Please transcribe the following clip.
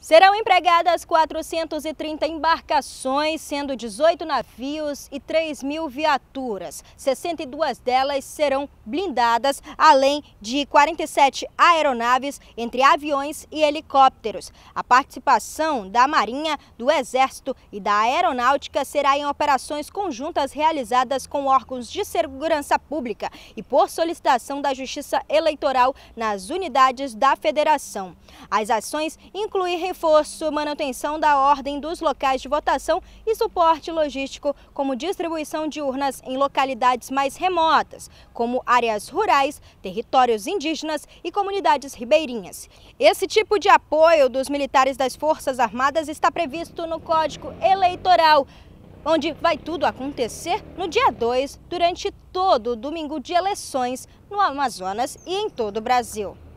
Serão empregadas 430 embarcações, sendo 18 navios e 3 mil viaturas. 62 delas serão blindadas, além de 47 aeronaves, entre aviões e helicópteros. A participação da Marinha, do Exército e da Aeronáutica será em operações conjuntas realizadas com órgãos de segurança pública e por solicitação da Justiça Eleitoral nas unidades da Federação. As ações incluem reforço, manutenção da ordem dos locais de votação e suporte logístico, como distribuição de urnas em localidades mais remotas, como áreas rurais, territórios indígenas e comunidades ribeirinhas. Esse tipo de apoio dos militares das Forças Armadas está previsto no Código Eleitoral onde vai tudo acontecer no dia 2, durante todo o domingo de eleições no Amazonas e em todo o Brasil.